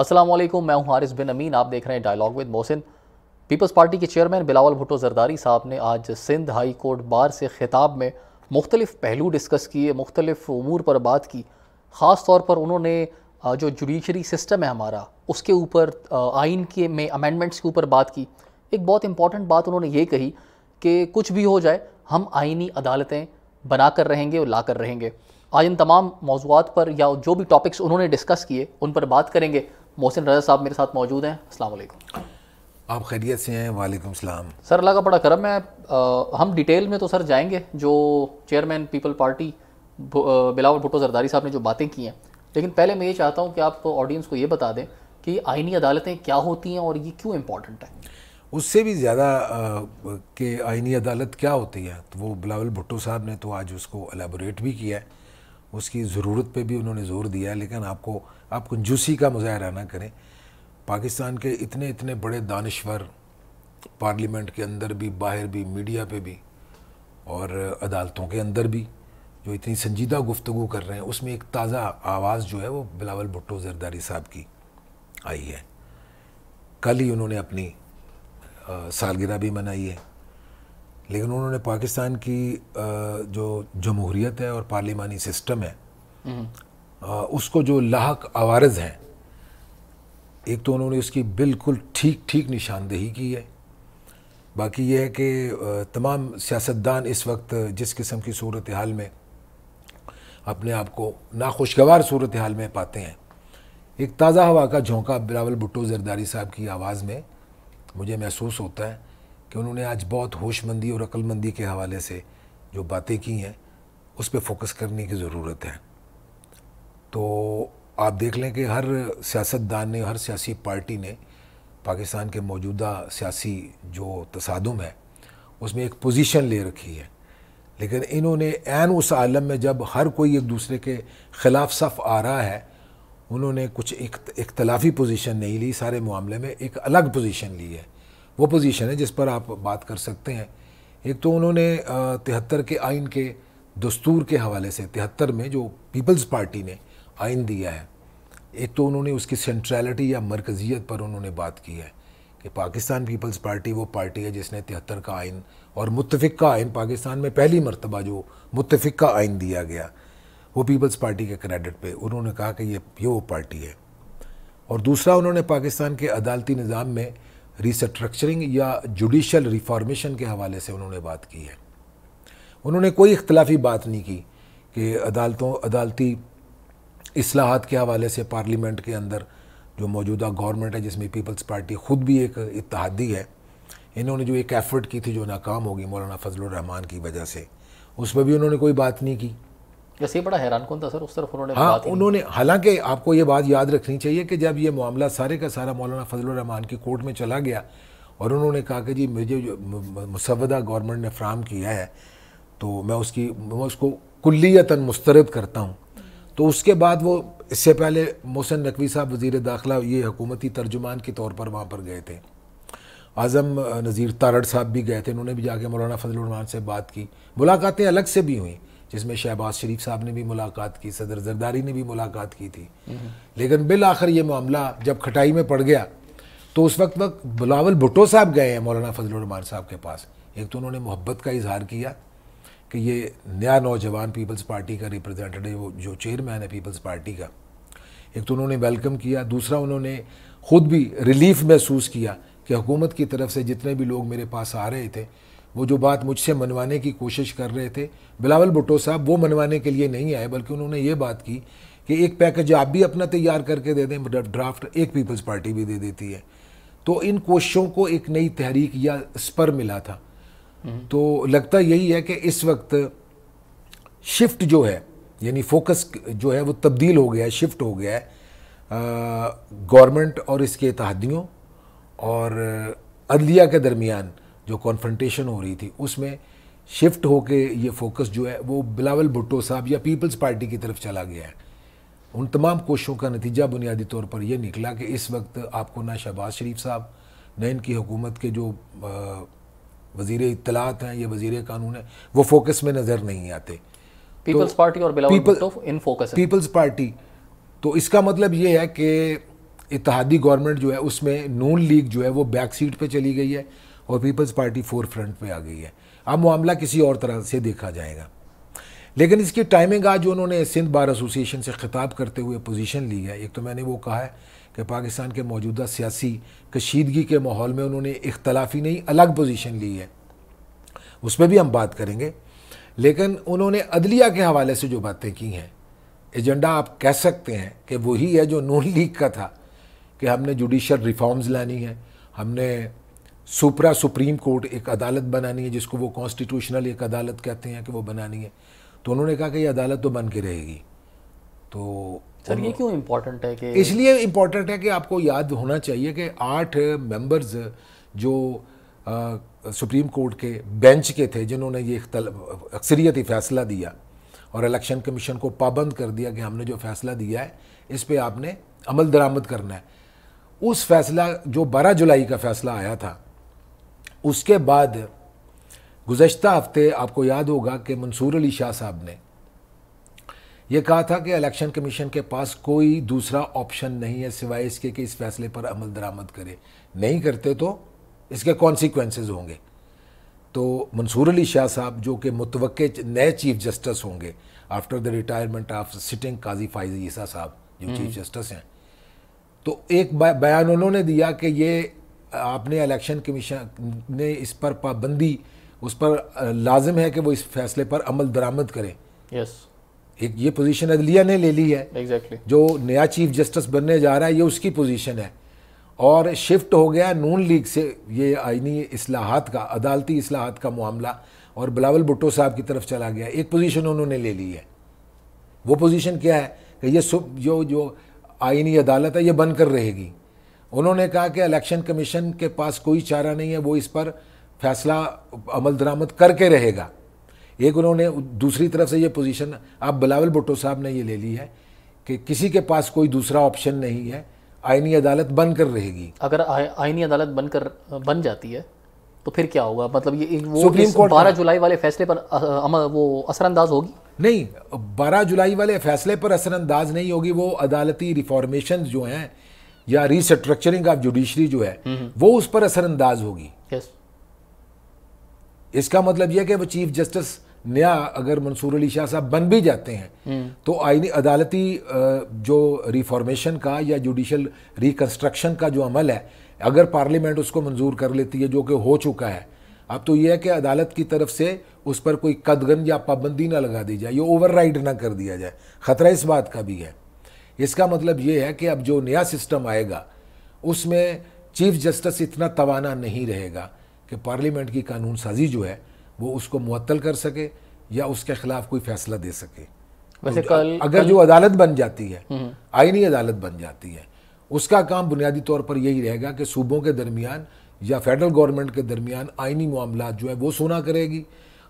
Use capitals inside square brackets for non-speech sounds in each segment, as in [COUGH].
अस्सलाम वालेकुम मैं हूं हारिस बिन अमीन आप देख रहे हैं डायलॉग विद मोहसिन पीपल्स पार्टी के चेयरमैन बिलावल भुट्टो जरदारी साहब ने आज सिंध हाई कोर्ट बार से खिताब में मुख्तलिफ पहलू डिस्कस किए मुख्तलिफ अमूर पर बात की ख़ास तौर पर उन्होंने जो जुडिशरी सिस्टम है हमारा उसके ऊपर आइन के में अमेंडमेंट्स के ऊपर बात की एक बहुत इंपॉर्टेंट बात उन्होंने ये कही कि कुछ भी हो जाए हम आइनी अदालतें बना कर रहेंगे और ला कर रहेंगे आज इन तमाम मौजूद पर या जो भी टॉपिक्स उन्होंने डिस्कस किए उन पर बात करेंगे मोहसिन रजा साहब मेरे साथ मौजूद हैं असलम आप खैरियत से हैं वालेकुम सलाम सर अल्लाह का बड़ा करम है आ, हम डिटेल में तो सर जाएंगे जो चेयरमैन पीपल पार्टी बिलावल भुट्टो जरदारी साहब ने जो बातें की हैं लेकिन पहले मैं ये चाहता हूँ कि आप ऑडियंस को ये बता दें कि आइनी अदालतें क्या होती हैं और ये क्यों इम्पोर्टेंट है उससे भी ज़्यादा कि आइनी अदालत क्या होती है तो वो बिलावल भुट्टो साहब ने तो आज उसको एलेबोरेट भी किया है उसकी ज़रूरत पे भी उन्होंने ज़ोर दिया है लेकिन आपको आप कंजूसी का मुजाहरा ना करें पाकिस्तान के इतने इतने बड़े दानश्वर पार्लियामेंट के अंदर भी बाहर भी मीडिया पे भी और अदालतों के अंदर भी जो इतनी संजीदा गुफ्तु कर रहे हैं उसमें एक ताज़ा आवाज़ जो है वो बिलावल भुट्टो जरदारी साहब की आई है कल ही उन्होंने अपनी सालगिरह भी मनाई है लेकिन उन्होंने पाकिस्तान की आ, जो जमहूरीत है और पार्लिमानी सिस्टम है हम्म। उसको जो लाक आवारज हैं एक तो उन्होंने उसकी बिल्कुल ठीक ठीक निशानदेही की है बाकी यह है कि तमाम सियासतदान इस वक्त जिस किस्म की सूरत हाल में अपने आप को नाखुशगवार सूरत हाल में पाते हैं एक ताज़ा हवा का झोंका बिलावल भुट्टो जरदारी साहब की आवाज़ में मुझे महसूस होता है कि उन्होंने आज बहुत होशमंदी और अक्लमंदी के हवाले से जो बातें की हैं उस पर फोकस करने की ज़रूरत है तो आप देख लें कि हर सियासतदान ने हर सियासी पार्टी ने पाकिस्तान के मौजूदा सियासी जो तसादम है उसमें एक पोजीशन ले रखी है लेकिन इन्होंने एन उस आलम में जब हर कोई एक दूसरे के ख़िलाफ़ सफ आ रहा है उन्होंने कुछ एक इख्तलाफी पोजीशन नहीं ली सारे मामले में एक अलग पोजीशन ली है वो पोजीशन है जिस पर आप बात कर सकते हैं एक तो उन्होंने तिहत्तर के आइन के दस्तूर के हवाले से तिहत्तर में जो पीपल्स पार्टी ने आइन दिया है एक तो उन्होंने उसकी सेंट्रलिटी या मरकज़ियत पर उन्होंने बात की है कि पाकिस्तान पीपल्स पार्टी वो पार्टी है जिसने तिहत्तर का आइन और मुतफिक का आइन पाकिस्तान में पहली मरतबा जो मुतफिक का आइन दिया गया वो पीपल्स पार्टी के क्रेडिट पे उन्होंने कहा कि ये ये वो पार्टी है और दूसरा उन्होंने पाकिस्तान के अदालती निज़ाम में रिस्ट्रक्चरिंग या जुडिशल रिफॉर्मेशन के हवाले से उन्होंने बात की है उन्होंने कोई इख्तलाफी बात नहीं की कि अदालतों अदालती असलाहत के हवाले से पार्लियामेंट के अंदर जो मौजूदा गवर्नमेंट है जिसमें पीपल्स पार्टी ख़ुद भी एक इतिहादी है इन्होंने जो एक एफ़र्ट की थी जो नाकाम होगी मौलाना फजलरहमान की वजह से उस पर भी उन्होंने कोई बात नहीं की वैसे बड़ा हैरान कौन था सर उस तरफ उन्होंने हाँ उन्होंने हालांकि आपको ये बात याद रखनी चाहिए कि जब ये मामला सारे का सारा मौलाना फजलरहमान की कोर्ट में चला गया और उन्होंने कहा कि जी मुझे जो मुसवदा गवर्नमेंट ने फ्राहम किया है तो मैं उसकी मैं उसको कुल्लियता मुस्तरद करता हूँ तो उसके बाद वो इससे पहले मोहसिन नकवी साहब वज़ी दाखिला ये हुकूमती तर्जुमान के तौर पर वहाँ पर गए थे आज़म नज़ीर तारड़ साहब भी गए थे उन्होंने भी जाके मौलाना फजलरहमान से बात की मुलाकातें अलग से भी हुई जिसमें शहबाज शरीफ साहब ने भी मुलाकात की सदर जरदारी ने भी मुलाकात की थी हम्म। लेकिन बिल आखिर ये मामला जब खटाई में पड़ गया तो उस वक्त वक्त बिलावल भुट्टो साहब गए हैं मौलाना उरमान साहब के पास एक तो उन्होंने मोहब्बत का इजहार किया कि ये नया नौजवान पीपल्स पार्टी का रिप्रेजेंटेटिव जो चेयरमैन है पीपल्स पार्टी का एक तो उन्होंने वेलकम किया दूसरा उन्होंने ख़ुद भी रिलीफ महसूस किया कि हुकूमत की तरफ से जितने भी लोग मेरे पास आ रहे थे वो जो बात मुझसे मनवाने की कोशिश कर रहे थे बिलावल भुट्टो साहब वो मनवाने के लिए नहीं आए बल्कि उन्होंने ये बात की कि एक पैकेज आप भी अपना तैयार करके दे दें ड्राफ्ट एक पीपल्स पार्टी भी दे देती है तो इन कोशिशों को एक नई तहरीक या स्पर मिला था तो लगता यही है कि इस वक्त शिफ्ट जो है यानी फोकस जो है वो तब्दील हो गया है शिफ्ट हो गया है गवर्नमेंट और इसके इतिहादियों और अदलिया के दरमियान जो कॉन्फ्रेंटेशन हो रही थी उसमें शिफ्ट हो के ये फोकस जो है वो बिलावल भुट्टो साहब या पीपल्स पार्टी की तरफ चला गया है उन तमाम कोशिशों का नतीजा बुनियादी तौर पर यह निकला कि इस वक्त आपको ना शहबाज शरीफ साहब न इनकी हुकूमत के जो आ, वजीर इतलात हैं या वजीर कानून है वो फोकस में नज़र नहीं आते तो पीपल्स तो, पार्टी और पीपल, तो इन फोकस पीपल्स पार्टी तो इसका मतलब ये है कि इतिहादी गवर्नमेंट जो है उसमें नून लीग जो है वो बैक सीट पर चली गई है और पीपल्स पार्टी फोर फ्रंट पर आ गई है अब मामला किसी और तरह से देखा जाएगा लेकिन इसकी टाइमिंग आज उन्होंने सिंध बार एसोसिएशन से खिताब करते हुए पोजीशन ली है एक तो मैंने वो कहा है कि पाकिस्तान के मौजूदा सियासी कशीदगी के माहौल में उन्होंने इख्तलाफी नहीं अलग पोजीशन ली है उस पर भी हम बात करेंगे लेकिन उन्होंने अदलिया के हवाले से जो बातें की हैं एजेंडा आप कह सकते हैं कि वही है जो नून लीग का था कि हमने जुडिशल रिफॉर्म्स लानी है हमने सुपरा सुप्रीम कोर्ट एक अदालत बनानी है जिसको वो कॉन्स्टिट्यूशनल एक अदालत कहते हैं कि वो बनानी है तो उन्होंने कहा कि ये अदालत तो बन के रहेगी तो सर तो ये क्यों इम्पोर्टेंट है कि इसलिए इम्पोर्टेंट है कि आपको याद होना चाहिए कि आठ मेंबर्स जो आ, सुप्रीम कोर्ट के बेंच के थे जिन्होंने ये अक्सरियत फैसला दिया और इलेक्शन कमीशन को पाबंद कर दिया कि हमने जो फैसला दिया है इस पर आपने अमल दरामद करना है उस फैसला जो 12 जुलाई का फैसला आया था उसके बाद गुज्त हफ्ते आपको याद होगा कि मंसूर अली शाह साहब ने ये कहा था कि इलेक्शन कमीशन के पास कोई दूसरा ऑप्शन नहीं है सिवाय इसके कि इस फैसले पर अमल दरामद करे नहीं करते तो इसके कॉन्सिक्वेंसेज होंगे तो मंसूर अली शाह साहब जो कि मुतव नए चीफ जस्टिस होंगे after the retirement of sitting Qazi Faez Isa साहब जो चीफ हम्म। जस्टिस हैं तो एक बयान उन्होंने दिया कि ये आपने इलेक्शन कमीशन ने इस पर पाबंदी उस पर लाजम है कि वो इस फैसले पर अमल दरामद करें यस yes. एक ये पोजीशन अदलिया ने ले ली है exactly. जो नया चीफ जस्टिस बनने जा रहा है ये उसकी पोजीशन है और शिफ्ट हो गया नून लीग से ये आइनी असलाहत का अदालती असलाहत का मामला और बिलावल भुट्टो साहब की तरफ चला गया एक पोजीशन उन्होंने ले ली है वो पोजीशन क्या है कि ये जो जो आइनी अदालत है ये बंद कर रहेगी उन्होंने कहा कि इलेक्शन कमीशन के पास कोई चारा नहीं है वो इस पर फैसला अमल दरामद करके रहेगा एक उन्होंने दूसरी तरफ से ये पोजीशन आप बिलावल भुट्टो साहब ने ये ले ली है कि किसी के पास कोई दूसरा ऑप्शन नहीं है आइनी अदालत बंद कर रहेगी अगर आईनी आइनी अदालत बन कर बन जाती है तो फिर क्या होगा मतलब ये वो सुप्रीम कोर्ट बारह जुलाई वाले फैसले पर वो असरअंदाज होगी नहीं बारह जुलाई वाले फैसले पर असरअंदाज नहीं होगी वो अदालती रिफॉर्मेशन जो हैं या रिस्ट्रक्चरिंग ऑफ जुडिशरी जो है हम्म, हम्म। वो उस पर असरअंदाज होगी इसका मतलब यह कि वो चीफ जस्टिस नया अगर मंसूर अली शाह साहब बन भी जाते हैं तो आईनी अदालती जो रिफॉर्मेशन का या जुडिशल रिकन्स्ट्रक्शन का जो अमल है अगर पार्लियामेंट उसको मंजूर कर लेती है जो कि हो चुका है अब तो यह है कि अदालत की तरफ से उस पर कोई कदगन या पाबंदी ना लगा दी जाए ये ओवरराइड ना कर दिया जाए ख़तरा इस बात का भी है इसका मतलब ये है कि अब जो नया सिस्टम आएगा उसमें चीफ जस्टिस इतना तवाना नहीं रहेगा कि पार्लियामेंट की कानून साजी जो है वो उसको मुअत्तल कर सके या उसके खिलाफ कोई फैसला दे सके वैसे तो कल अगर कल... जो अदालत बन जाती है हम्म। आइनी अदालत बन जाती है उसका काम बुनियादी तौर पर यही रहेगा कि सूबों के दरमियान या फेडरल गवर्नमेंट के दरमियान आइनी मामला जो है वो सुना करेगी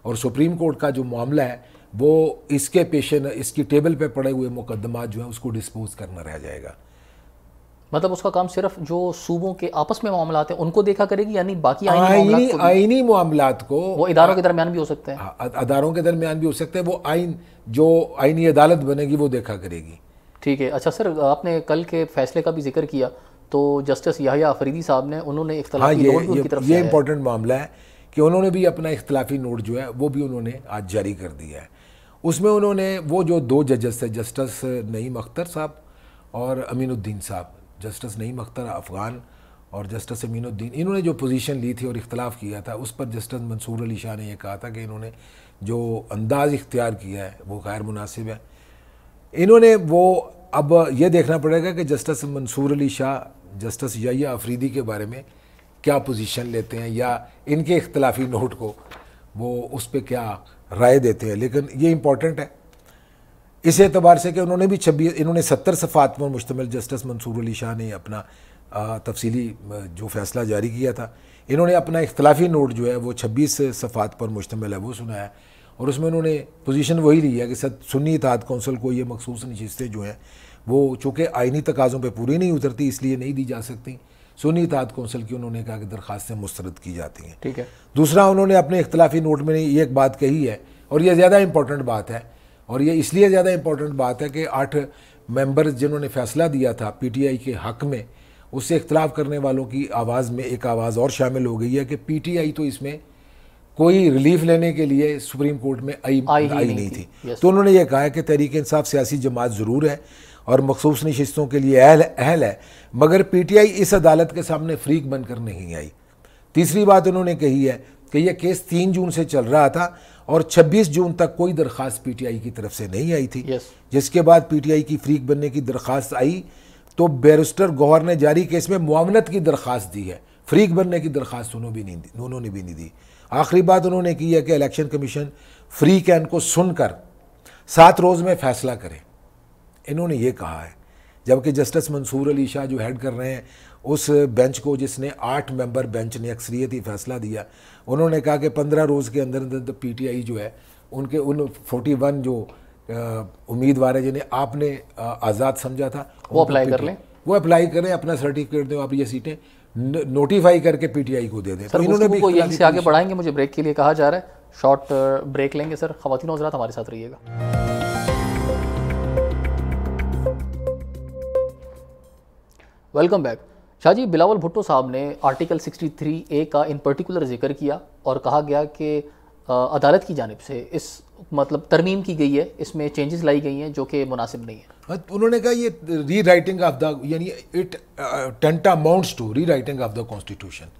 और सुप्रीम कोर्ट का जो मामला है वो इसके पेशे इसकी टेबल पे पड़े हुए मुकदमा जो है उसको डिस्पोज करना रह जाएगा मतलब उसका काम सिर्फ जो सूबों के आपस में मामला हैं उनको देखा करेगी यानी बाकी आईनी आईनी मामला को वो इदारों के दरमियान भी हो सकते हैं अदारों के दरमियान भी हो सकते हैं वो आइन जो आइनी अदालत बनेगी वो देखा करेगी ठीक है अच्छा सर आपने कल के फैसले का भी जिक्र किया तो जस्टिस याहिया अफरीदी साहब ने उन्होंने हाँ, ये इम्पोर्टेंट मामला है कि उन्होंने भी अपना इख्तलाफी नोट जो है वो भी उन्होंने आज जारी कर दिया है उसमें उन्होंने वो जो दो जजेस थे जस्टिस नईम अख्तर साहब और अमीनुद्दीन साहब जस्टिस नईम अख्तर अफ़गान और जस्टिस अमीनुद्दीन इन्होंने जो पोजीशन ली थी और इख्तलाफ किया था उस पर जस्टिस मंसूर अली शाह ने यह कहा था कि इन्होंने जो अंदाज़ इख्तियार किया है वो गैर मुनासिब है इन्होंने वो अब यह देखना पड़ेगा कि जस्टिस मंसूर अली शाह जस्टिस या अफरीदी के बारे में क्या पोजीशन लेते हैं या इनके इख्तलाफी नोट को वो उस पर क्या राय देते हैं लेकिन ये इंपॉर्टेंट है इस एतबार से कि उन्होंने भी छब्बीस इन्होंने सत्तर सफ़ात पर मुश्तमिल जस्टिस मंसूर अली शाह ने अपना तफसीली जो फ़ैसला जारी किया था इन्होंने अपना इख्लाफी नोट जो है वो छब्बीस सफ़ात पर मुश्तमिल है वो सुनाया और उसमें उन्होंने पोजीशन वही ली है कि सर सुन्नी इतिहाद कौंसिल को ये मखसूस नशस्तें जो हैं वो चूँकि आइनी तकाज़ों पर पूरी नहीं उतरती इसलिए नहीं दी जा सकती सुन्नी इतिहाद कौंसिल की उन्होंने कहा कि दरख्वास्तें मुस्रद की जाती हैं ठीक है दूसरा उन्होंने अपने इख्लाफी नोट में ये एक बात कही है और यह ज़्यादा इंपॉर्टेंट बात है और ये इसलिए ज़्यादा इम्पोर्टेंट बात है कि आठ मेंबर जिन्होंने फैसला दिया था पीटीआई के हक में उससे इख्तलाफ करने वालों की आवाज़ में एक आवाज़ और शामिल हो गई है कि पीटीआई तो इसमें कोई रिलीफ लेने के लिए सुप्रीम कोर्ट में आई आई, आई नहीं, नहीं थी, थी। तो उन्होंने ये कहा है कि तहरीक इंसाफ सियासी जमात ज़रूर है और मखसूस नशस्तों के लिए अहल अहल है मगर पीटीआई इस अदालत के सामने फ्रीक बनकर नहीं आई तीसरी बात उन्होंने कही है कि यह केस तीन जून से चल रहा था और 26 जून तक कोई दरख्वास्त पीटीआई की तरफ से नहीं आई थी yes. जिसके बाद पीटीआई की फ्रीक बनने की दरख्वास्त आई तो बैरिस्टर गौहर ने जारी केस में मुआवनत की दरख्वास्त दी है फ्रीक बनने की दरख्वास्त उन्होंने भी नहीं दी उन्होंने भी नहीं दी आखिरी बात उन्होंने की है कि इलेक्शन कमीशन फ्री कैन को सुनकर सात रोज़ में फैसला करें इन्होंने ये कहा है जबकि जस्टिस मंसूर अली शाह जो हेड कर रहे हैं उस बेंच को जिसने आठ मेंबर बेंच ने अक्सरियत ही फैसला दिया उन्होंने कहा कि पंद्रह रोज़ के अंदर अंदर तो पीटीआई जो है उनके उन फोर्टी वन जो उम्मीदवार है जिन्हें आपने आज़ाद समझा था वो अप्लाई कर लें वो अप्लाई करें अपना सर्टिफिकेट दें आप ये सीटें नोटिफाई करके पीटीआई को दे दें सर, तो इन्होंने भी यहीं से आगे बढ़ाएंगे मुझे ब्रेक के लिए कहा जा रहा है शॉर्ट ब्रेक लेंगे सर खातिन हजरात हमारे साथ रहिएगा वेलकम बैक शाह जी बिलावल भुट्टो साहब ने आर्टिकल 63 ए का इन पर्टिकुलर जिक्र किया और कहा गया कि अदालत की जानब से इस मतलब तरमीम की गई है इसमें चेंजेस लाई गई हैं जो कि मुनासिब नहीं है हाँ, तो उन्होंने कहा ये री राइटिंग ऑफ द यानी it tantamounts to rewriting of the constitution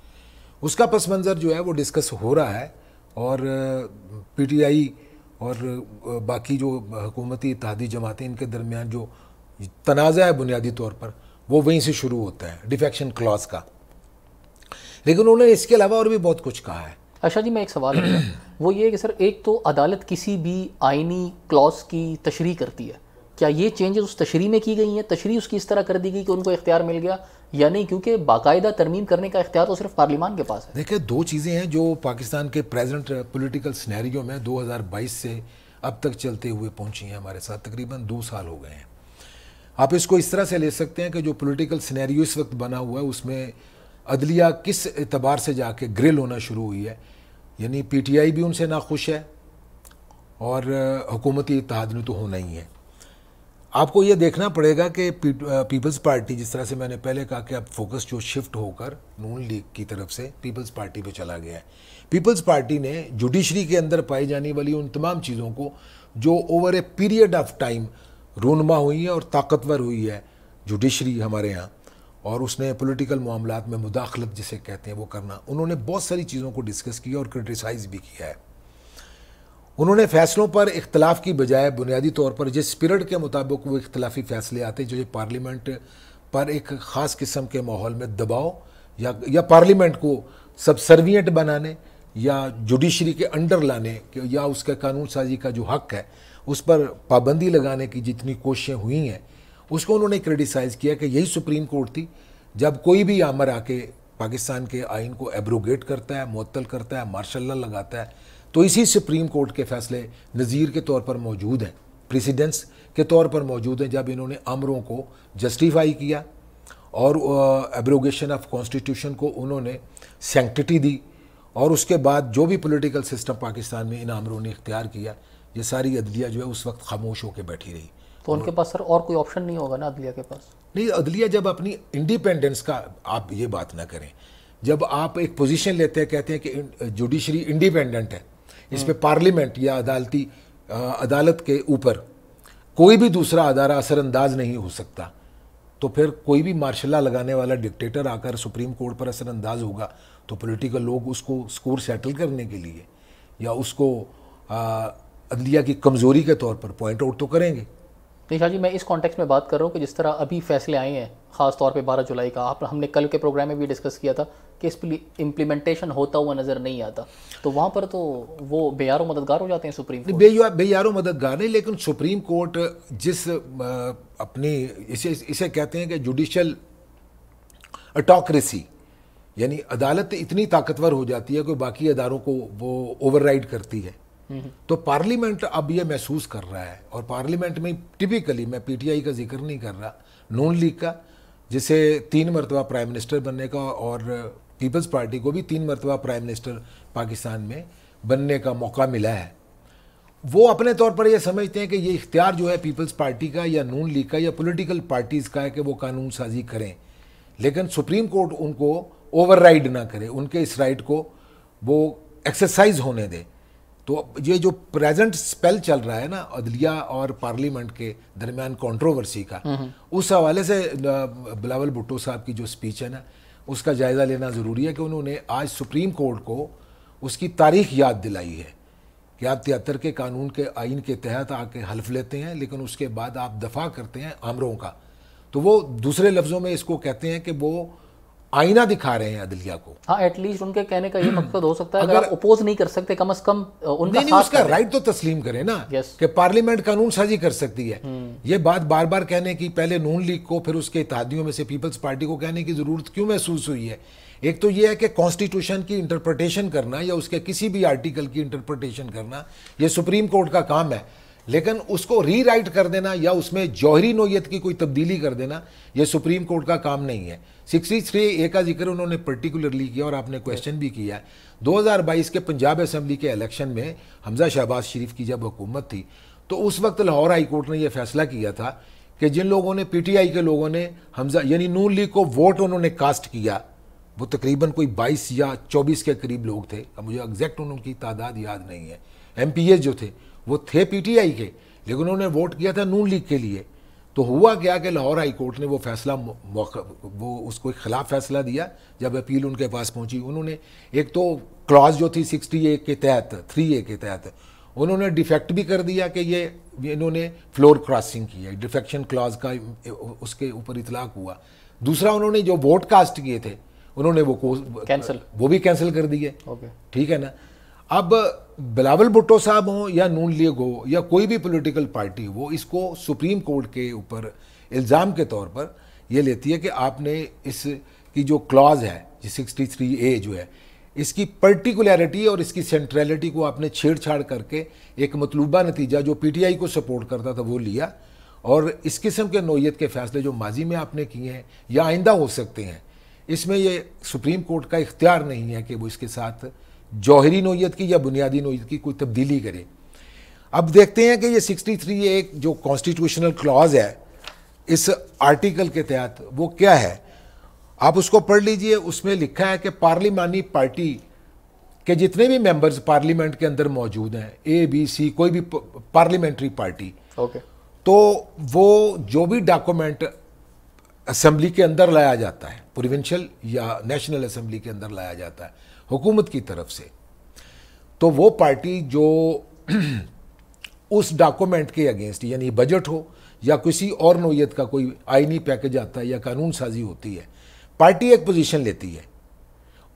उसका पस मंज़र जो है वो डिस्कस हो रहा है और पीटीआई और बाकी जो हकूमती इतिहादी जमातें इनके दरमियान जो तनाज़ा है बुनियादी तौर पर वो वहीं से शुरू होता है डिफेक्शन क्लॉज का लेकिन उन्होंने इसके अलावा और भी बहुत कुछ कहा है अच्छा जी मैं एक सवाल वो ये कि सर एक तो अदालत किसी भी आइनी क्लॉज की तशरी करती है क्या ये चेंजेस उस तशरी में की गई हैं तशरी उसकी इस तरह कर दी गई कि उनको इख्तियार मिल गया या नहीं क्योंकि बाकायदा तरमीम करने का इख्तियार तो सिर्फ पार्लियामान के पास है देखिए दो चीज़ें हैं जो पाकिस्तान के प्रेजेंट पोलिटिकल स्नैरियो में बाईस से अब तक चलते हुए पहुँची हैं हमारे साथ तकरीबन दो साल हो गए हैं आप इसको इस तरह से ले सकते हैं कि जो पॉलिटिकल सिनेरियो इस वक्त बना हुआ है उसमें अदलिया किस एतबार से जाके ग्रिल होना शुरू हुई है यानी पीटीआई भी उनसे नाखुश है और हुकूमती इतिहाद में तो होना ही है आपको ये देखना पड़ेगा कि पीपल्स पार्टी जिस तरह से मैंने पहले कहा कि अब फोकस जो शिफ्ट होकर नून लीग की तरफ से पीपल्स पार्टी पे चला गया है पीपल्स पार्टी ने जुडिशरी के अंदर पाई जाने वाली उन तमाम चीज़ों को जो over a period of time रूनमा हुई है और ताकतवर हुई है जुडिशरी हमारे यहाँ और उसने पॉलिटिकल मामला में मुदाखलत जिसे कहते हैं वो करना उन्होंने बहुत सारी चीज़ों को डिस्कस किया और क्रिटिसाइज़ भी किया है उन्होंने फैसलों पर इख्तलाफ की बजाय बुनियादी तौर पर जिस स्पिरिट के मुताबिक वो इख्तलाफी फैसले आते जो ये पार्लियामेंट पर एक ख़ास किस्म के माहौल में दबाव या या पार्लियामेंट को सबसर्वियट बनाने या जुडिशरी के अंडर लाने या उसके कानून साजी का जो हक है उस पर पाबंदी लगाने की जितनी कोशिशें हुई हैं उसको उन्होंने क्रिटिसाइज़ किया कि यही सुप्रीम कोर्ट थी जब कोई भी आमर आके पाकिस्तान के आइन को एब्रोगेट करता है मअतल करता है मार्शल लगाता है तो इसी सुप्रीम कोर्ट के फैसले नज़ीर के तौर पर मौजूद हैं प्रेसिडेंस के तौर पर मौजूद हैं जब इन्होंने आमरों को जस्टिफाई किया और एब्रोगेशन ऑफ कॉन्स्टिट्यूशन को उन्होंने सेंक्टिटी दी और उसके बाद जो भी पॉलिटिकल सिस्टम पाकिस्तान में इन आमरों ने इख्तियार किया ये सारी अदलिया जो है उस वक्त खामोश होकर बैठी रही तो उनके पास सर और कोई ऑप्शन नहीं होगा ना अदलिया के पास नहीं अदलिया जब अपनी इंडिपेंडेंस का आप ये बात ना करें जब आप एक पोजीशन लेते हैं कहते हैं कि जुडिशरी इंडिपेंडेंट है इस पर पार्लियामेंट हम्म। या अदालती अदालत के ऊपर कोई भी दूसरा अदारा असरअंदाज नहीं हो सकता तो फिर कोई भी मार्शला लगाने वाला डिक्टेटर आकर सुप्रीम कोर्ट पर असरअंदाज होगा तो पॉलिटिकल लोग उसको स्कोर सेटल करने के लिए या उसको आ, अदलिया की कमज़ोरी के तौर पर पॉइंट आउट तो करेंगे निशा जी मैं इस कॉन्टेक्स्ट में बात कर रहा हूँ कि जिस तरह अभी फैसले आए हैं खास तौर पे 12 जुलाई का आप हमने कल के प्रोग्राम में भी डिस्कस किया था कि इस इम्प्लीमेंटेशन होता हुआ नज़र नहीं आता तो वहाँ पर तो वो बेयारो मददगार हो जाते हैं सुप्रीम कोर्ट बे बेयारो मददगार नहीं लेकिन सुप्रीम कोर्ट जिस अपनी इसे इसे कहते हैं कि जुडिशल अटोक्रेसी यानी अदालत इतनी ताकतवर हो जाती है कि बाकी अदारों को वो ओवर करती है तो पार्लियामेंट अब ये महसूस कर रहा है और पार्लियामेंट में टिपिकली मैं पीटीआई का जिक्र नहीं कर रहा नून लीग का जिसे तीन मरतबा प्राइम मिनिस्टर बनने का और पीपल्स पार्टी को भी तीन मरतबा प्राइम मिनिस्टर पाकिस्तान में बनने का मौका मिला है वो अपने तौर पर यह समझते हैं कि ये इख्तियार जो है पीपल्स पार्टी का या नून लीग का या पोलिटिकल पार्टीज़ का है कि वो कानून साजी करें लेकिन सुप्रीम कोर्ट उनको राइड ना करे उनके इस राइट को वो एक्सरसाइज होने दें तो ये जो प्रेजेंट स्पेल चल रहा है ना अदलिया और पार्लियामेंट के दरमियान कंट्रोवर्सी का उस हवाले से बिलावल भुट्टो साहब की जो स्पीच है ना उसका जायज़ा लेना ज़रूरी है कि उन्होंने आज सुप्रीम कोर्ट को उसकी तारीख याद दिलाई है कि आप तिहत्तर के कानून के आइन के तहत आके हल्फ लेते हैं लेकिन उसके बाद आप दफा करते हैं आमरों का तो वो दूसरे लफ्ज़ों में इसको कहते हैं कि वो आईना दिखा रहे हैं अदलिया को हाँ एटलीस्ट उनके कहने का ये हम्म। मकसद हो सकता है अगर अपोज नहीं कर सकते कम से कम उनका नहीं, नहीं, उसका राइट तो तस्लीम करे ना yes. कि पार्लियामेंट कानून साजी कर सकती है हम्म। ये बात बार बार कहने की पहले नून लीग को फिर उसके इतिहादियों में से पीपल्स पार्टी को कहने की जरूरत क्यों महसूस हुई है एक तो ये है कि कॉन्स्टिट्यूशन की इंटरप्रटेशन करना या उसके किसी भी आर्टिकल की इंटरप्रटेशन करना ये सुप्रीम कोर्ट का काम है लेकिन उसको रीराइट कर देना या उसमें जौहरी नोयत की कोई तब्दीली कर देना यह सुप्रीम कोर्ट का काम नहीं है सिक्सटी थ्री ए का जिक्र उन्होंने पर्टिकुलरली किया और आपने क्वेश्चन भी किया दो हज़ार बाईस के पंजाब असम्बली के इलेक्शन में हमजा शहबाज शरीफ की जब हुकूमत थी तो उस वक्त लाहौर हाई कोर्ट ने यह फैसला किया था कि जिन लोगों ने पी टी आई के लोगों ने हमजा यानी नून लीग को वोट उन्होंने कास्ट किया वो तकरीबन कोई बाईस या चौबीस के करीब लोग थे मुझे एग्जैक्ट उनकी तादाद याद नहीं है एम पी जो थे वो थे पी टी आई के लेकिन उन्होंने वोट किया था नून लीग के लिए तो हुआ क्या कि लाहौर हाई कोर्ट ने वो फैसला वो उसको एक खिलाफ फैसला दिया जब अपील उनके पास पहुंची उन्होंने एक तो क्लॉज जो थी सिक्सटी ए के तहत थ्री ए के तहत उन्होंने डिफेक्ट भी कर दिया कि ये इन्होंने फ्लोर क्रॉसिंग की है डिफेक्शन क्लॉज का उसके ऊपर इतलाक हुआ दूसरा उन्होंने जो वोट कास्ट किए थे उन्होंने वो कैंसिल वो भी कैंसिल कर दिए ठीक है ना अब बिलावल भुट्टो साहब हों या नून लीग हो या कोई भी पॉलिटिकल पार्टी हो इसको सुप्रीम कोर्ट के ऊपर इल्ज़ाम के तौर पर यह लेती है कि आपने इस की जो क्लॉज है जो सिक्सटी थ्री ए जो है इसकी पर्टिकुलरिटी और इसकी सेंट्रलिटी को आपने छेड़छाड़ करके एक मतलूबा नतीजा जो पीटीआई को सपोर्ट करता था वो लिया और इस किस्म के नोयत के फैसले जो माजी में आपने किए हैं या आइंदा हो सकते हैं इसमें ये सुप्रीम कोर्ट का इख्तियार नहीं है कि वो इसके साथ जौहरी नोयत की या बुनियादी नोयत की कोई तब्दीली करे अब देखते हैं कि ये 63 थ्री एक जो कॉन्स्टिट्यूशनल क्लॉज है इस आर्टिकल के तहत वो क्या है आप उसको पढ़ लीजिए उसमें लिखा है कि पार्लिमानी पार्टी के जितने भी मेंबर्स पार्लियामेंट के अंदर मौजूद हैं ए बी सी कोई भी पार्लियामेंट्री पार्टी ओके तो वो जो भी डॉक्यूमेंट असेंबली के अंदर लाया जाता है प्रोविंशियल या नेशनल असेंबली के अंदर लाया जाता है हुकूमत की तरफ से तो वो पार्टी जो [CLEARS THROAT] उस डॉक्यूमेंट के अगेंस्ट यानी बजट हो या किसी और नोयत का कोई आईनी पैकेज आता है या कानून साजी होती है पार्टी एक पोजीशन लेती है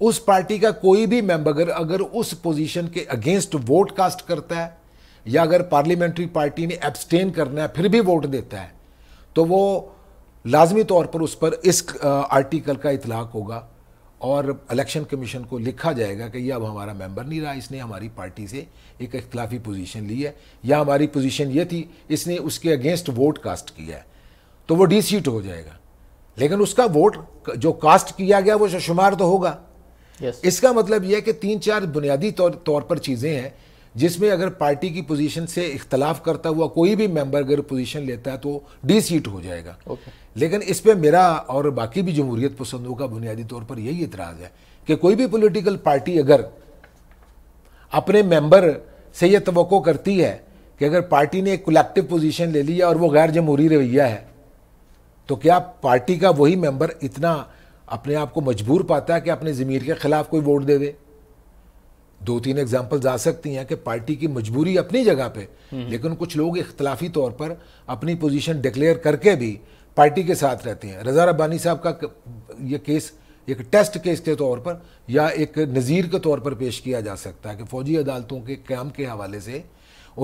उस पार्टी का कोई भी मेंबर अगर उस पोजीशन के अगेंस्ट वोट कास्ट करता है या अगर पार्लियामेंट्री पार्टी ने एब्सटेन करना है फिर भी वोट देता है तो वो लाजमी तौर पर उस पर इस आर्टिकल का इतलाक होगा और इलेक्शन कमीशन को लिखा जाएगा कि यह अब हमारा मेंबर नहीं रहा इसने हमारी पार्टी से एक इख्तलाफी पोजीशन ली है या हमारी पोजीशन ये थी इसने उसके अगेंस्ट वोट कास्ट किया है तो वो डी सीट हो जाएगा लेकिन उसका वोट जो कास्ट किया गया वो शुमार तो होगा yes. इसका मतलब यह है कि तीन चार बुनियादी तौर तौर पर चीज़ें हैं जिसमें अगर पार्टी की पोजीशन से इख्तलाफ करता हुआ कोई भी मेंबर अगर पोजीशन लेता है तो डी सीट हो जाएगा okay. लेकिन इस पर मेरा और बाकी भी जमहूरियत पसंदों का बुनियादी तौर पर यही इतराज़ है कि कोई भी पोलिटिकल पार्टी अगर अपने मेंबर से यह तो करती है कि अगर पार्टी ने एक कलेक्टिव पोजीशन ले लिया और वो गैर जमहूरी रवैया है तो क्या पार्टी का वही मेंबर इतना अपने आप को मजबूर पाता है कि अपने ज़मीर के ख़िलाफ़ कोई वोट दे दे दो तीन एग्जाम्पल्स आ सकती हैं कि पार्टी की मजबूरी अपनी जगह पे हम्म। लेकिन कुछ लोग इख्तलाफी तौर पर अपनी पोजीशन डिक्लेयर करके भी पार्टी के साथ रहते हैं रजा रब्बानी साहब का ये केस एक टेस्ट केस के तौर पर या एक नज़ीर के तौर पर पेश किया जा सकता है कि फौजी अदालतों के क्याम के हवाले से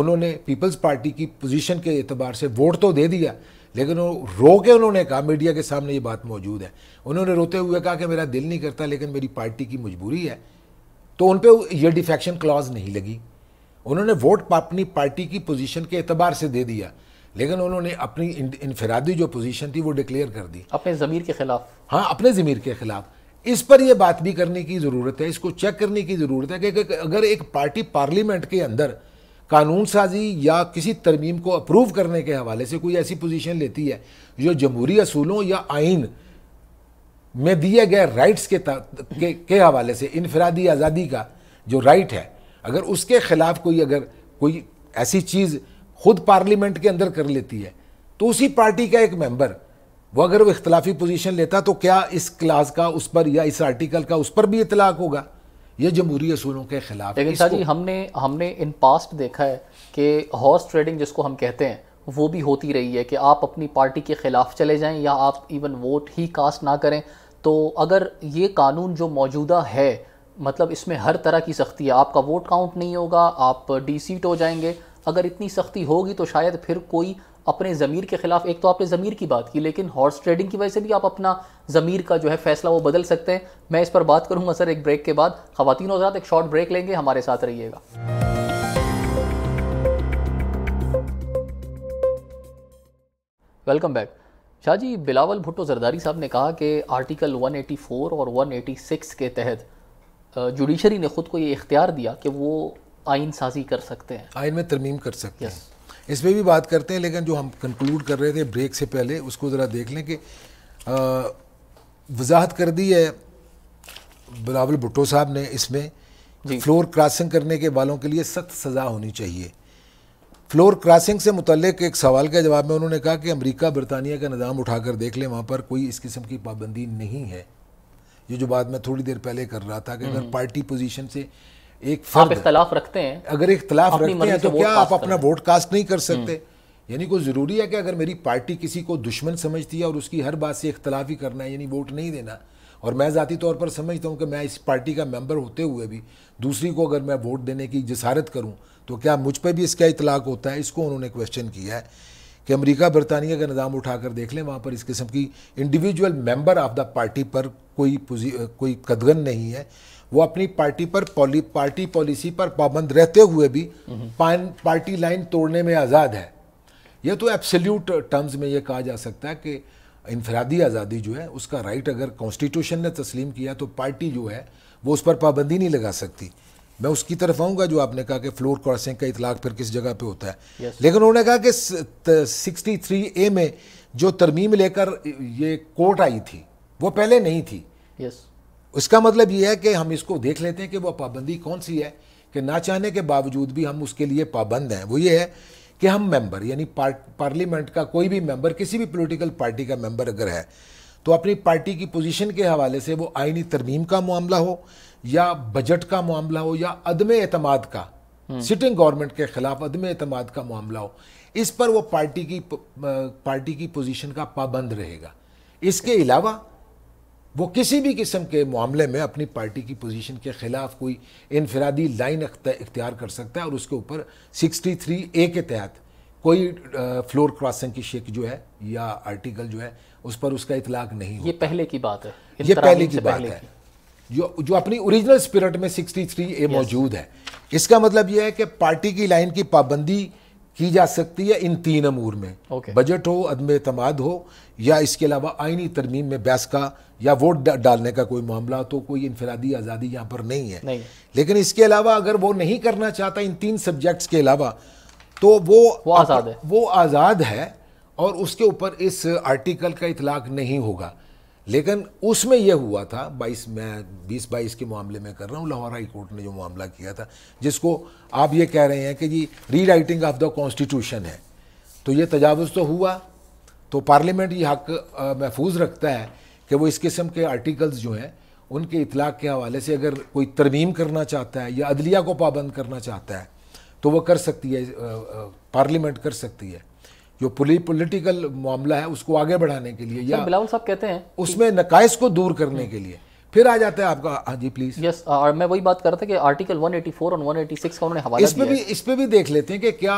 उन्होंने पीपल्स पार्टी की पोजीशन के एतबार से वोट तो दे दिया लेकिन रो के उन्होंने कहा मीडिया के सामने ये बात मौजूद है उन्होंने रोते हुए कहा कि मेरा दिल नहीं करता लेकिन मेरी पार्टी की मजबूरी है तो उन पर यह डिफेक्शन क्लॉज नहीं लगी उन्होंने वोट अपनी पार्टी की पोजीशन के अतबार से दे दिया लेकिन उन्होंने अपनी इनफरादी जो पोजीशन थी वो डिक्लेयर कर दी अपने ज़मीर के ख़िलाफ़ हाँ अपने ज़मीर के ख़िलाफ़ इस पर यह बात भी करने की ज़रूरत है इसको चेक करने की ज़रूरत है कि अगर एक पार्टी पार्लियामेंट के अंदर कानून साजी या किसी तरमीम को अप्रूव करने के हवाले से कोई ऐसी पोजीशन लेती है जो जमहूरी असूलों या आइन में दिए गए राइट्स के, के के हवाले से इनफरादी आज़ादी का जो राइट है अगर उसके खिलाफ कोई अगर कोई ऐसी चीज़ खुद पार्लियामेंट के अंदर कर लेती है तो उसी पार्टी का एक मेंबर वो अगर वो इख्तलाफी पोजीशन लेता तो क्या इस क्लास का उस पर या इस आर्टिकल का उस पर भी इतलाक होगा ये जमहूरी असूलों के खिलाफ लेकिन शाह जी हमने हमने इन पास्ट देखा है कि हॉर्स ट्रेडिंग जिसको हम कहते हैं वो भी होती रही है कि आप अपनी पार्टी के ख़िलाफ़ चले जाएं या आप इवन वोट ही कास्ट ना करें तो अगर ये कानून जो मौजूदा है मतलब इसमें हर तरह की सख्ती है आपका वोट काउंट नहीं होगा आप डी सीट हो जाएंगे अगर इतनी सख्ती होगी तो शायद फिर कोई अपने ज़मीर के ख़िलाफ़ एक तो आपने ज़मीर की बात की लेकिन हॉर्स ट्रेडिंग की वजह से भी आप अपना ज़मीर का जो है फ़ैसला वो बदल सकते हैं मैं इस पर बात करूँगा सर एक ब्रेक के बाद ख़वान हजरात एक शॉर्ट ब्रेक लेंगे हमारे साथ रहिएगा वेलकम बैक शाह जी बिलावल भुट्टो जरदारी साहब ने कहा कि आर्टिकल 184 और 186 के तहत जुडिशरी ने ख़ुद को ये इख्तियार दिया कि वो आइन साजी कर सकते हैं आइन में तरमीम कर सकते yes. हैं इस पर भी बात करते हैं लेकिन जो हम कंक्लूड कर रहे थे ब्रेक से पहले उसको ज़रा देख लें कि वजाहत कर दी है बिलावल भुट्टो साहब ने इसमें फ्लोर क्रॉसिंग करने के वालों के लिए सख्त सज़ा होनी चाहिए फ्लोर क्रॉसिंग से मुतलक एक सवाल के जवाब में उन्होंने कहा कि अमरीका बरतानिया का निज़ाम उठाकर देख लें वहाँ पर कोई इस किस्म की पाबंदी नहीं है ये जो बात मैं थोड़ी देर पहले कर रहा था कि अगर हम्म। पार्टी पोजीशन से एक फर्द इख्तलाफ रखते हैं अगर इख्तलाफ रखते हैं तो क्या आप अपना वोट कास्ट नहीं कर सकते हम्म। यानी कोई ज़रूरी है कि अगर मेरी पार्टी किसी को दुश्मन समझती है और उसकी हर बात से इख्तलाफ ही करना है यानी वोट नहीं देना और मैं ज़ाती तौर पर समझता हूँ कि मैं इस पार्टी का मेंबर होते हुए भी दूसरी को अगर मैं वोट देने की जसारत करूँ तो क्या मुझ पर भी इसका इतलाक होता है इसको उन्होंने क्वेश्चन किया है कि अमेरिका बरतानिया का निज़ाम उठाकर देख लें वहाँ पर इस किस्म की individual member of the party पर कोई कोई कदगन नहीं है वो अपनी पार्टी पर पॉली पार्टी पॉलिसी पर पाबंद रहते हुए भी हम्म। पार्टी लाइन तोड़ने में आज़ाद है यह तो एब्सल्यूट टर्म्स में ये कहा जा सकता है कि इनफरादी आज़ादी जो है उसका राइट अगर कॉन्स्टिट्यूशन ने तस्लीम किया तो पार्टी जो है वो उस पर पाबंदी नहीं लगा सकती मैं उसकी तरफ आऊँगा जो आपने कहा कि फ्लोर क्रॉसिंग का इतलाक फिर किस जगह पे होता है yes. लेकिन उन्होंने कहा कि सिक्सटी थ्री ए में जो तरमीम लेकर ये कोर्ट आई थी वो पहले नहीं थी yes. उसका मतलब ये है कि हम इसको देख लेते हैं कि वो पाबंदी कौन सी है कि ना चाहने के बावजूद भी हम उसके लिए पाबंद हैं वो ये है कि हम मेंबर यानी पार्लियामेंट का कोई भी मेंबर किसी भी पॉलिटिकल पार्टी का मेंबर अगर है तो अपनी पार्टी की पोजीशन के हवाले से वो आइनी तरमीम का मामला हो या बजट का मामला हो या अदम अतमाद का सिटिंग हम्म। गवर्नमेंट के खिलाफ अदम अतमाद का मामला हो इस पर वो पार्टी की पार्टी की पोजीशन का पाबंद रहेगा इसके अलावा वो किसी भी किस्म के मामले में अपनी पार्टी की पोजीशन के ख़िलाफ़ कोई इनफरादी लाइन इख्तियार कर सकता है और उसके ऊपर 63 ए के तहत कोई फ्लोर क्रॉसिंग की शेक जो है या आर्टिकल जो है उस पर उसका इतलाक नहीं ये पहले की बात है ये पहले की बात है जो जो अपनी ओरिजिनल स्पिरिट में 63 ए मौजूद है इसका मतलब यह है कि पार्टी की लाइन की पाबंदी की जा सकती है इन तीन अमूर में बजट हो अदम अतमाद हो या इसके अलावा आइनी तरमीम में बैस का या वोट डालने का कोई मामला तो कोई इनफरादी आज़ादी यहाँ पर नहीं है नहीं। लेकिन इसके अलावा अगर वो नहीं करना चाहता इन तीन सब्जेक्ट्स के अलावा तो वो वो आज़ाद है वो आज़ाद है और उसके ऊपर इस आर्टिकल का इतलाक नहीं होगा लेकिन उसमें यह हुआ था 22 मैं 20 बाईस के मामले में कर रहा हूँ लाहौर हाई कोर्ट ने जो मामला किया था जिसको आप ये कह रहे हैं कि जी री राइटिंग ऑफ द कॉन्स्टिट्यूशन है तो ये तजावज़ तो हुआ तो पार्लियामेंट ये हक महफूज रखता है कि वो इस किस्म के आर्टिकल्स जो हैं उनके इतलाक़ के हवाले से अगर कोई तरमीम करना चाहता है या अदलिया को पाबंद करना चाहता है तो वो कर सकती है पार्लियामेंट कर सकती है जो पॉलिटिकल मामला है उसको आगे बढ़ाने के लिए या बिलावल साहब कहते हैं उसमें नकायश को दूर करने के लिए फिर आ जाता है आपका हाँ जी प्लीज यस मैं वही बात कर रहा था कि आर्टिकल 184 और 186 का उन्होंने हवाला इसमें भी पर भी देख लेते हैं कि क्या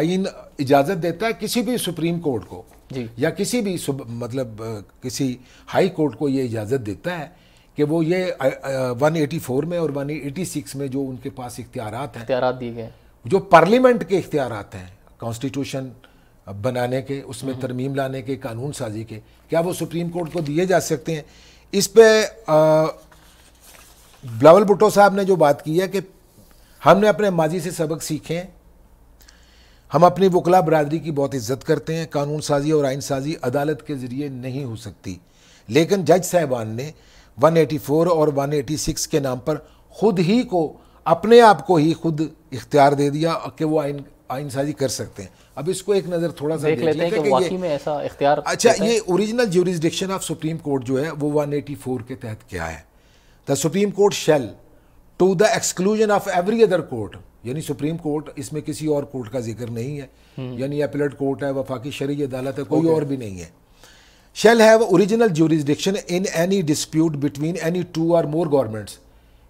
आइन इजाजत देता है किसी भी सुप्रीम कोर्ट को जी या किसी भी मतलब किसी हाई कोर्ट को ये इजाजत देता है कि वो ये 184 में और 186 में जो उनके पास इख्तियार हैं इख्तियार दिए गए जो पार्लियामेंट के इख्तियार हैं कॉन्स्टिट्यूशन बनाने के उसमें हम्म। तरमीम लाने के कानून साजी के क्या वो सुप्रीम कोर्ट को दिए जा सकते हैं इस पर बिलावल भुट्टो साहब ने जो बात की है कि हमने अपने माजी से सबक सीखे हैं हम अपनी वकला बरदरी की बहुत इज्जत करते हैं कानून साजी और आइन साजी अदालत के ज़रिए नहीं हो सकती लेकिन जज साहबान ने 184 और 186 के नाम पर खुद ही को अपने आप को ही खुद इख्तियार दे दिया कि वो आइन आइन साजी कर सकते हैं अब इसको एक नज़र थोड़ा सा देख, देख लेते हैं कि, कि वाकई में ऐसा इख्तियार अच्छा ये original jurisdiction of supreme court जो है वो 184 के तहत क्या है the supreme court shall to the exclusion of every other court यानी सुप्रीम कोर्ट इसमें किसी और कोर्ट का जिक्र नहीं है हम्म। यानी अपीलेट कोर्ट है वफाकी शरी अदालत है कोई और भी नहीं है shall have original jurisdiction in any dispute between any two or more governments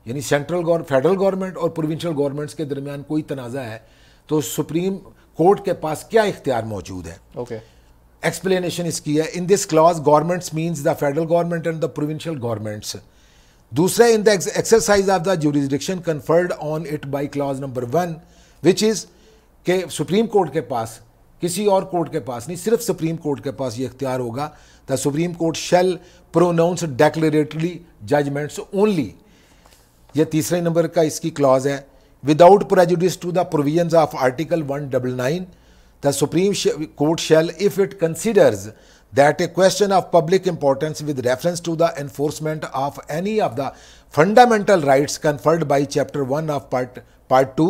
यानी सेंट्रल गौर फेडरल गवर्नमेंट और प्रोविंशियल गवर्नमेंट्स के दरमियान कोई तनाज़ा है तो सुप्रीम कोर्ट के पास क्या इख्तियार मौजूद है ओके एक्सप्लेनेशन इसकी है in this clause governments means the federal government and the provincial governments दूसरा in the exercise of the jurisdiction conferred on it by clause number one which is के supreme court के पास किसी और court के पास नहीं सिर्फ सुप्रीम कोर्ट के पास ये इख्तियार होगा the supreme court shall pronounce declaratory judgments only यह तीसरे नंबर का इसकी क्लॉज है without prejudice to the provision of article one double nine the supreme court shall if it considers that a question of public importance with reference to the enforcement of any of the fundamental rights conferred by chapter one of part part two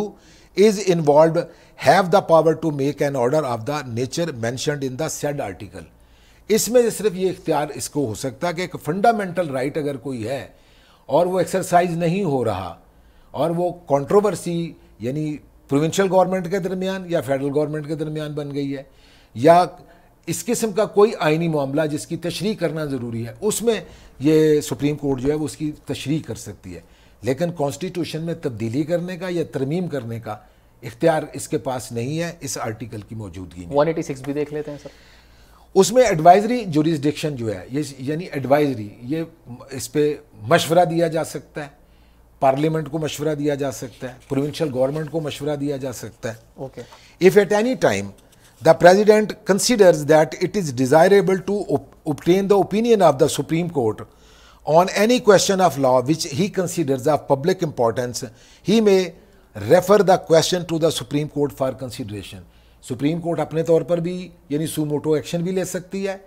is involve have the power to make an order of the nature mention in the said article इसमें सिर्फ ये इख्तियार इसको हो सकता है कि एक फंडामेंटल राइट अगर कोई है और वो एक्सरसाइज नहीं हो रहा और वो कंट्रोवर्सी यानी प्रोविंशियल गवर्नमेंट के दरमियान या फेडरल गवर्नमेंट के दरमियान बन गई है या इस किस्म का कोई आइनी मामला जिसकी तशरी करना ज़रूरी है उसमें ये सुप्रीम कोर्ट जो है वो उसकी तशरी कर सकती है लेकिन कॉन्स्टिट्यूशन में तब्दीली करने का या तरमीम करने का इख्तियार इसके पास नहीं है इस आर्टिकल की मौजूदगी 186 भी देख लेते हैं सर उसमें एडवाइजरी जोरिस्डिक्शन जो है ये यानी एडवाइजरी ये इस पर मशवरा दिया जा सकता है पार्लियामेंट को मशवरा दिया जा सकता है प्रोविंशियल गवर्नमेंट को मशवरा दिया जा सकता है okay if at any time the president consider that it is desirable to obtain the opinion of the supreme court on any question of law which he considers of public importance he may refer the question to the supreme court for consideration supreme court अपने तौर पर भी यानी suo motu action भी ले सकती है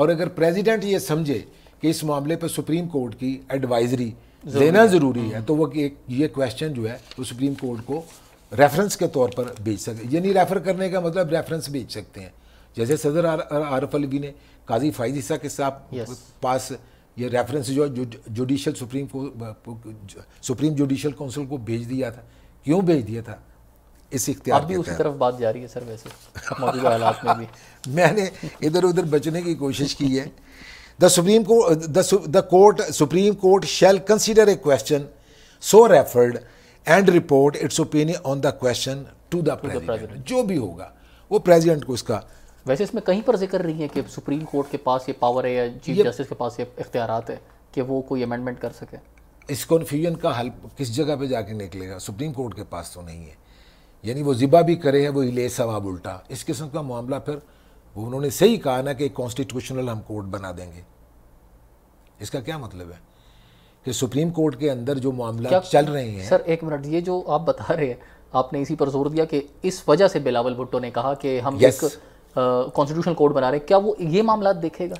और अगर प्रेसिडेंट ये समझे कि इस मामले पर सुप्रीम कोर्ट की एडवाइजरी देना ज़रूरी है हम्म। तो वो एक ये क्वेश्चन जो है वो सुप्रीम कोर्ट को रेफरेंस के तौर पर भेज सके यानी रेफ़र करने का मतलब रेफरेंस भेज सकते हैं जैसे सदर आरफ अलवी ने काजी फाइजिसा के साथ पास ये रेफरेंस जो जुडिशल सुप्रीम को सुप्रीम जुडिशल काउंसिल को भेज दिया था क्यों भेज दिया था इस इख्तियार भी उसी तरफ बात जा रही है सर वैसे मौजूदा हालात में भी [LAUGHS] मैंने इधर उधर बचने की कोशिश की है the supreme court the court supreme court shall consider a question so referred and report its opinion on the question to the president जो भी होगा वो प्रेजिडेंट को इसका वैसे इसमें कहीं पर जिक्र नहीं है कि सुप्रीम कोर्ट के पास ये पावर है या चीफ जस्टिस के पास ये इख्तियार है कि वो कोई अमेंडमेंट कर सके इस कन्फ्यूजन का हल किस जगह पे जाके निकलेगा सुप्रीम कोर्ट के पास तो नहीं है यानी वो ज़िबा भी करे हैं वो ले सवाब उल्टा इस किस्म का मामला फिर वो उन्होंने सही कहा ना कि कॉन्स्टिट्यूशनल हम कोर्ट बना देंगे इसका क्या मतलब है कि सुप्रीम कोर्ट के अंदर जो मामला चल रहे हैं सर एक मिनट ये जो आप बता रहे हैं आपने इसी पर जोर दिया कि इस वजह से बिलावल भुट्टो ने कहा कि हम yes. एक कॉन्स्टिट्यूशनल कोर्ट बना रहे क्या वो ये मामला देखेगा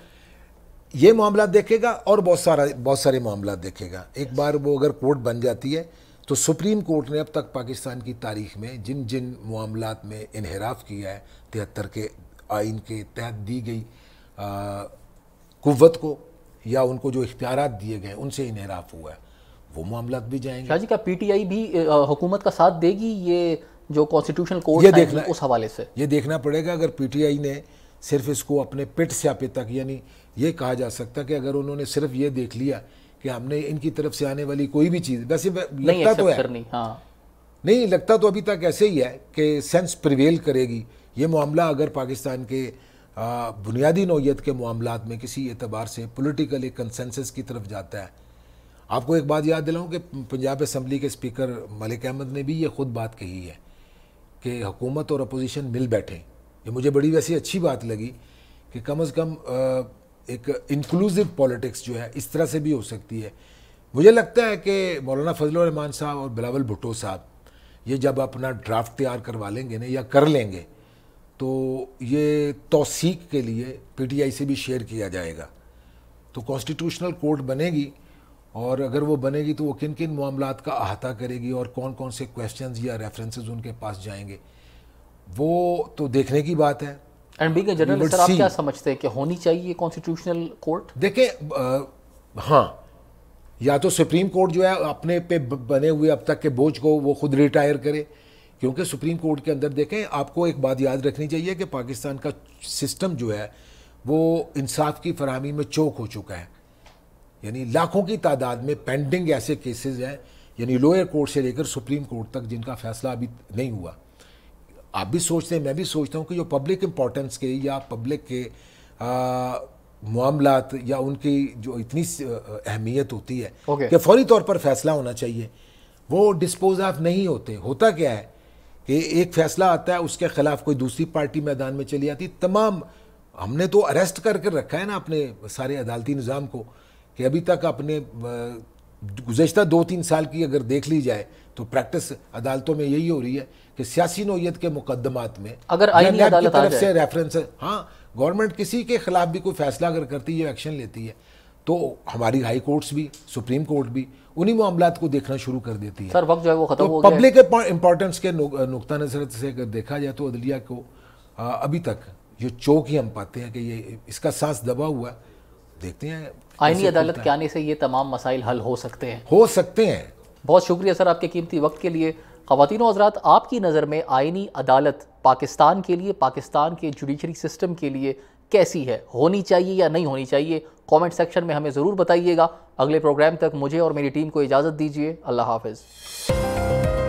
ये मामला देखेगा और बहुत सारा बहुत सारे मामला देखेगा एक yes. बार वो अगर कोर्ट बन जाती है तो सुप्रीम कोर्ट ने अब तक पाकिस्तान की तारीख में जिन जिन मामला में इनहराफ किया है तिहत्तर के आइन के तहत दी गई कुत को या उनको जो इख्तियार दिए गए उनसे इनहराफ हुआ है वो मामला भी जाएंगे जी का आई भी हुकूमत का साथ देगी ये जो कॉन्स्टिट्यूशन कोर्ट ये देखना उस हवाले से ये देखना पड़ेगा अगर पी टी आई ने सिर्फ इसको अपने पिट स्यापे तक यानी ये कहा जा सकता कि अगर उन्होंने सिर्फ ये देख लिया कि हमने इनकी तरफ से आने वाली कोई भी चीज़ वैसे लगता तो है नहीं हाँ नहीं लगता तो अभी तक ऐसे ही है कि सेंस प्रिवेल करेगी ये मामला अगर पाकिस्तान के बुनियादी नौीयत के मामला में किसी एतबार से पोलिटिकल एक कंसेंसस की तरफ जाता है आपको एक बात याद दिलाऊं कि पंजाब असम्बली के स्पीकर मलिक अहमद ने भी ये ख़ुद बात कही है कि हुकूमत और अपोजिशन मिल बैठे ये मुझे बड़ी वैसी अच्छी बात लगी कि कम अज़ कम आ, एक इंक्लूसिव पॉलिटिक्स जो है इस तरह से भी हो सकती है मुझे लगता है कि मौलाना फजल रहमान साहब और बिलावल भुट्टो साहब ये जब अपना ड्राफ्ट तैयार करवा लेंगे ना या कर लेंगे तो ये तोसीक के लिए पीटीआई से भी शेयर किया जाएगा तो कॉन्स्टिट्यूशनल कोर्ट बनेगी और अगर वो बनेगी तो वो किन किन मामला का अहाता करेगी और कौन कौन से क्वेश्चंस या रेफरेंसेस उनके पास जाएंगे वो तो देखने की बात है एंड बीइंग जनरल सर आप क्या समझते हैं कि होनी चाहिए कॉन्स्टिट्यूशनल कोर्ट देखें हाँ या तो सुप्रीम कोर्ट जो है अपने पे बने हुए अब तक के बोझ को वो खुद रिटायर करे क्योंकि सुप्रीम कोर्ट के अंदर देखें आपको एक बात याद रखनी चाहिए कि पाकिस्तान का सिस्टम जो है वो इंसाफ की फरहमी में चौक हो चुका है यानी लाखों की तादाद में पेंडिंग ऐसे केसेस हैं यानी लोअर कोर्ट से लेकर सुप्रीम कोर्ट तक जिनका फैसला अभी नहीं हुआ आप भी सोचते हैं मैं भी सोचता हूँ कि जो पब्लिक इम्पोर्टेंस के या पब्लिक के मामला या उनकी जो इतनी अहमियत होती है okay. कि फौरी तौर पर फैसला होना चाहिए वो डिस्पोज ऑफ नहीं होते होता क्या है कि एक फैसला आता है उसके खिलाफ कोई दूसरी पार्टी मैदान में चली आती तमाम हमने तो अरेस्ट करके कर रखा है ना अपने सारे अदालती निज़ाम को कि अभी तक अपने गुजशत दो तीन साल की अगर देख ली जाए तो प्रैक्टिस अदालतों में यही हो रही है कि सियासी नोयत के मुकदमात में अगर तरफ से रेफरेंस हाँ गवर्नमेंट किसी के खिलाफ भी कोई फैसला अगर करती है एक्शन लेती है तो हमारी हाई कोर्ट्स भी सुप्रीम कोर्ट भी उन्हीं मामला को देखना शुरू कर देती है सर वक्त जो है वो खत्म तो हो पब्लिक इंपॉर्टेंस के नुकता नजर से अगर देखा जाए तो अदलिया को अभी तक ये चौक ही हम पाते हैं कि ये इसका सांस दबा हुआ है देखते हैं आईनी अदालत के आने से ये तमाम मसाइल हल हो सकते हैं हो सकते हैं बहुत शुक्रिया सर आपके कीमती वक्त के लिए खातिन हजरात आपकी नज़र में आईनी अदालत पाकिस्तान के लिए पाकिस्तान के जुडिशरी सिस्टम के लिए कैसी है होनी चाहिए या नहीं होनी चाहिए कमेंट सेक्शन में हमें ज़रूर बताइएगा अगले प्रोग्राम तक मुझे और मेरी टीम को इजाज़त दीजिए अल्लाह हाफिज़